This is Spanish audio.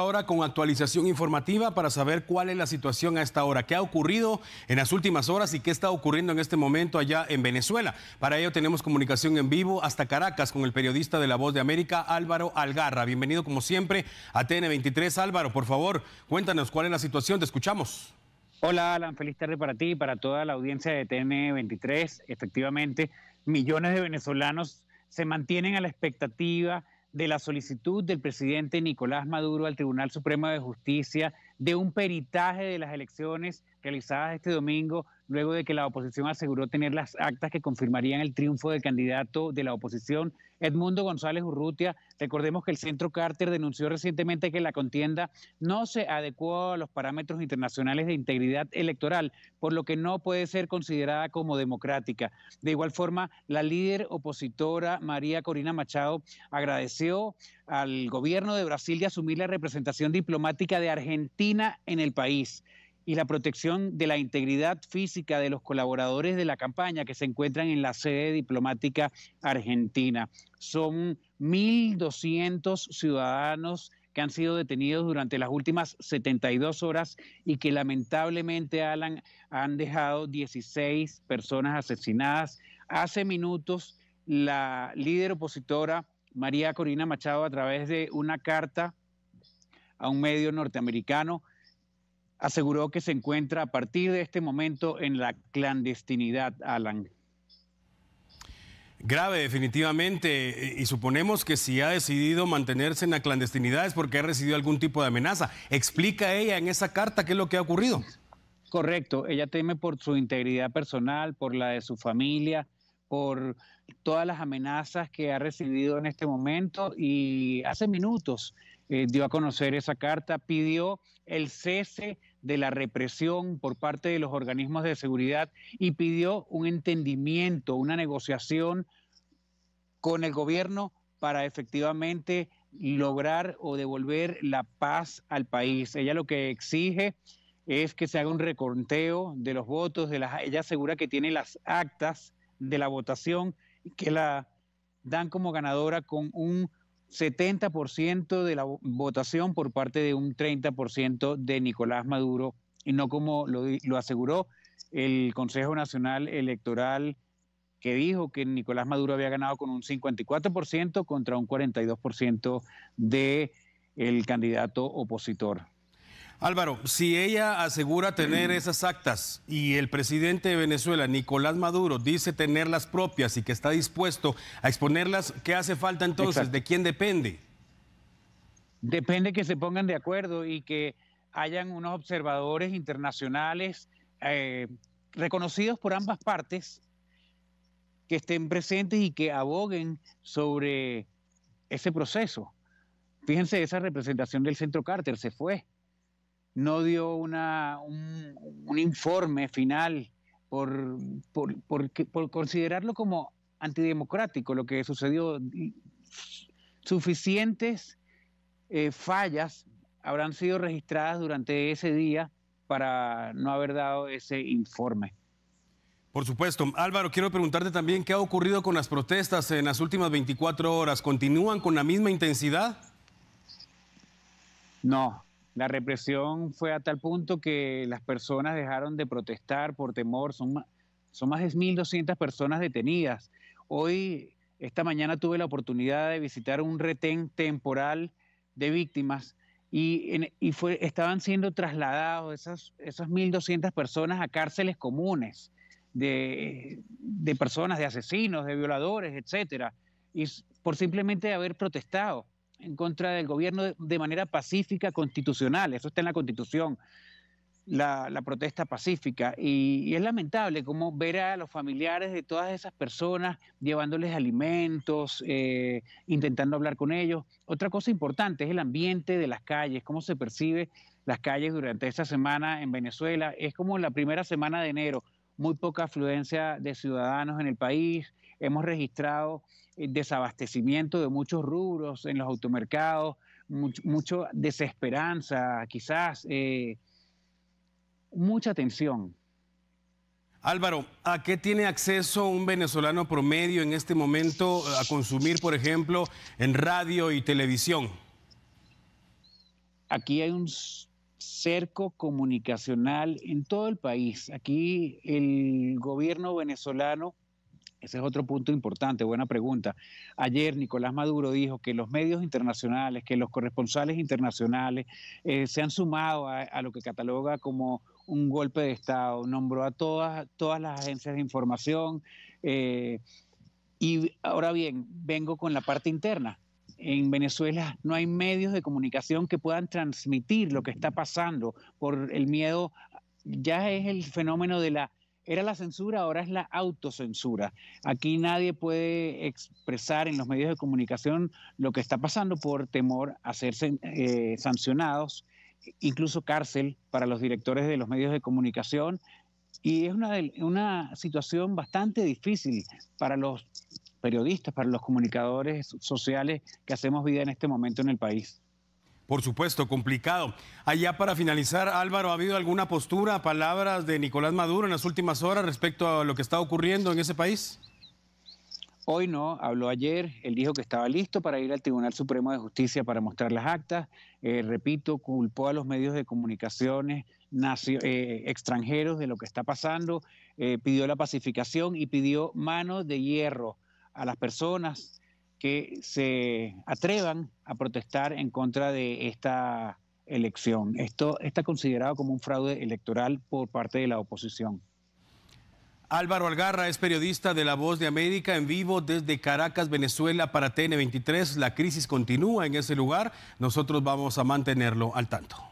ahora con actualización informativa para saber cuál es la situación a esta hora, qué ha ocurrido en las últimas horas y qué está ocurriendo en este momento allá en Venezuela. Para ello tenemos comunicación en vivo hasta Caracas con el periodista de La Voz de América, Álvaro Algarra. Bienvenido como siempre a TN23. Álvaro, por favor, cuéntanos cuál es la situación, te escuchamos. Hola Alan, feliz tarde para ti y para toda la audiencia de TN23. Efectivamente, millones de venezolanos se mantienen a la expectativa de la solicitud del presidente Nicolás Maduro al Tribunal Supremo de Justicia de un peritaje de las elecciones realizadas este domingo luego de que la oposición aseguró tener las actas que confirmarían el triunfo del candidato de la oposición, Edmundo González Urrutia. Recordemos que el Centro Carter denunció recientemente que la contienda no se adecuó a los parámetros internacionales de integridad electoral, por lo que no puede ser considerada como democrática. De igual forma, la líder opositora María Corina Machado agradeció al gobierno de Brasil de asumir la representación diplomática de Argentina en el país y la protección de la integridad física de los colaboradores de la campaña que se encuentran en la sede diplomática argentina. Son 1.200 ciudadanos que han sido detenidos durante las últimas 72 horas y que lamentablemente, Alan, han dejado 16 personas asesinadas. Hace minutos, la líder opositora María Corina Machado, a través de una carta a un medio norteamericano, aseguró que se encuentra a partir de este momento en la clandestinidad, Alan. Grave, definitivamente, y suponemos que si ha decidido mantenerse en la clandestinidad es porque ha recibido algún tipo de amenaza. Explica ella en esa carta qué es lo que ha ocurrido. Correcto, ella teme por su integridad personal, por la de su familia, por todas las amenazas que ha recibido en este momento y hace minutos eh, dio a conocer esa carta, pidió el cese de la represión por parte de los organismos de seguridad y pidió un entendimiento, una negociación con el gobierno para efectivamente lograr o devolver la paz al país. Ella lo que exige es que se haga un reconteo de los votos, ella asegura que tiene las actas de la votación que la dan como ganadora con un 70% de la votación por parte de un 30% de Nicolás Maduro, y no como lo, aseguró el Consejo Nacional Electoral, que dijo que Nicolás Maduro había ganado con un 54% contra un 42% del el candidato opositor. Álvaro, si ella asegura tener mm. esas actas y el presidente de Venezuela, Nicolás Maduro, dice tener las propias y que está dispuesto a exponerlas, ¿qué hace falta entonces? ¿De quién depende? Depende que se pongan de acuerdo y que hayan unos observadores internacionales eh, reconocidos por ambas partes que estén presentes y que aboguen sobre ese proceso. Fíjense, esa representación del Centro Carter se fue no dio un, informe final por, por, por, considerarlo como antidemocrático, lo que sucedió. Suficientes eh, fallas habrán sido registradas durante ese día para no haber dado ese informe. Por supuesto. Álvaro, quiero preguntarte también qué ha ocurrido con las protestas en las últimas 24 horas. ¿Continúan con la misma intensidad? No, la represión fue a tal punto que las personas dejaron de protestar por temor. Son, más de 1.200 personas detenidas. Hoy, esta mañana, tuve la oportunidad de visitar un retén temporal de víctimas y, estaban siendo trasladados esas, esas 1.200 personas a cárceles comunes de, personas, de asesinos, de violadores, etcétera, por simplemente haber protestado en contra del gobierno de, manera pacífica, constitucional. Eso está en la Constitución, la, protesta pacífica. Y, es lamentable como ver a los familiares de todas esas personas llevándoles alimentos, eh, intentando hablar con ellos. Otra cosa importante es el ambiente de las calles, cómo se percibe las calles durante esta semana en Venezuela. Es como la primera semana de enero, muy poca afluencia de ciudadanos en el país, hemos registrado eh, desabastecimiento de muchos rubros en los automercados, mucha desesperanza, quizás eh, mucha tensión. Álvaro, ¿a qué tiene acceso un venezolano promedio en este momento a consumir, por ejemplo, en radio y televisión? Aquí hay un cerco comunicacional en todo el país. Aquí el gobierno venezolano ese es otro punto importante, buena pregunta. Ayer Nicolás Maduro dijo que los medios internacionales, que los corresponsales internacionales eh, se han sumado a, lo que cataloga como un golpe de Estado. Nombró a todas, todas las agencias de información. Eh, y ahora bien, vengo con la parte interna. En Venezuela no hay medios de comunicación que puedan transmitir lo que está pasando por el miedo. Ya es el fenómeno de la era la censura, ahora es la autocensura. Aquí nadie puede expresar en los medios de comunicación lo que está pasando por temor a ser eh, sancionados, incluso cárcel para los directores de los medios de comunicación. Y es una situación bastante difícil para los periodistas, para los comunicadores sociales que hacemos vida en este momento en el país por supuesto, complicado. Allá para finalizar, Álvaro, ¿ha habido alguna postura, palabras de Nicolás Maduro en las últimas horas respecto a lo que está ocurriendo en ese país? Hoy no, habló ayer, él dijo que estaba listo para ir al Tribunal Supremo de Justicia para mostrar las actas. Eh, repito, culpó a los medios de comunicaciones eh, extranjeros de lo que está pasando, eh, pidió la pacificación y pidió mano de hierro a las personas que se atrevan a protestar en contra de esta elección. Esto está considerado como un fraude electoral por parte de la oposición. Álvaro Algarra es periodista de La Voz de América en vivo desde Caracas, Venezuela, para TN23. La crisis continúa en ese lugar. Nosotros vamos a mantenerlo al tanto.